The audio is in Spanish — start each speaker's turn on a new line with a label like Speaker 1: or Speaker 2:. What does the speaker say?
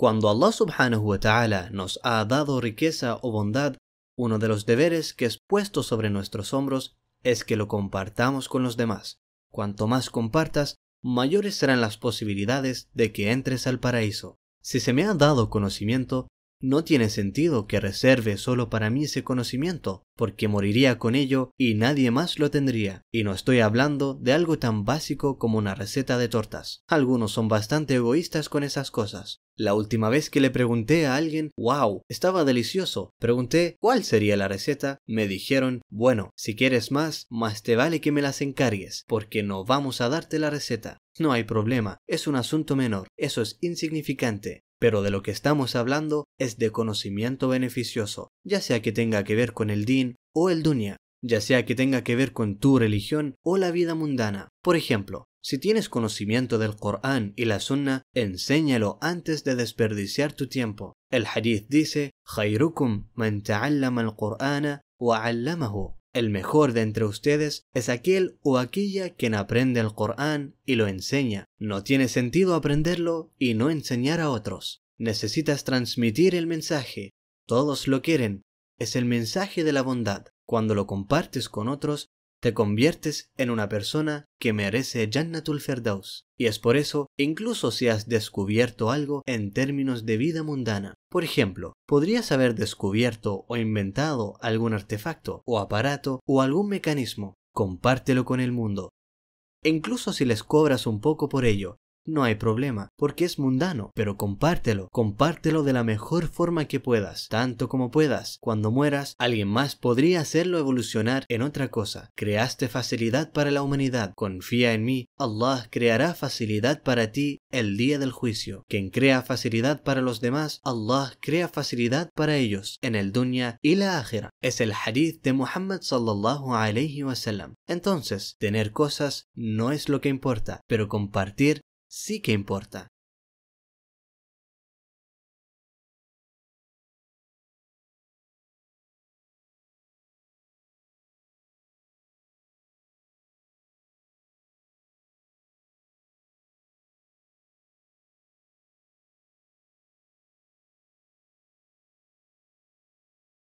Speaker 1: Cuando Allah subhanahu wa ta'ala nos ha dado riqueza o bondad, uno de los deberes que es puesto sobre nuestros hombros es que lo compartamos con los demás. Cuanto más compartas, mayores serán las posibilidades de que entres al paraíso. Si se me ha dado conocimiento, no tiene sentido que reserve solo para mí ese conocimiento, porque moriría con ello y nadie más lo tendría. Y no estoy hablando de algo tan básico como una receta de tortas. Algunos son bastante egoístas con esas cosas. La última vez que le pregunté a alguien, wow, estaba delicioso, pregunté cuál sería la receta, me dijeron, bueno, si quieres más, más te vale que me las encargues, porque no vamos a darte la receta. No hay problema, es un asunto menor, eso es insignificante. Pero de lo que estamos hablando es de conocimiento beneficioso, ya sea que tenga que ver con el din o el dunya, ya sea que tenga que ver con tu religión o la vida mundana. Por ejemplo, si tienes conocimiento del Corán y la Sunna, enséñalo antes de desperdiciar tu tiempo. El hadith dice: خيركم man al-Qur'ana el mejor de entre ustedes es aquel o aquella quien aprende el Corán y lo enseña. No tiene sentido aprenderlo y no enseñar a otros. Necesitas transmitir el mensaje. Todos lo quieren. Es el mensaje de la bondad. Cuando lo compartes con otros, te conviertes en una persona que merece Jannatul Ferdaus. Y es por eso, incluso si has descubierto algo en términos de vida mundana. Por ejemplo, podrías haber descubierto o inventado algún artefacto, o aparato, o algún mecanismo. Compártelo con el mundo. incluso si les cobras un poco por ello, no hay problema, porque es mundano, pero compártelo, compártelo de la mejor forma que puedas, tanto como puedas. Cuando mueras, alguien más podría hacerlo evolucionar en otra cosa. Creaste facilidad para la humanidad, confía en mí, Allah creará facilidad para ti el día del juicio. Quien crea facilidad para los demás, Allah crea facilidad para ellos en el dunya y la ajera. Es el hadith de Muhammad sallallahu alayhi wasallam. Entonces, tener cosas no es lo que importa, pero compartir sí que importa.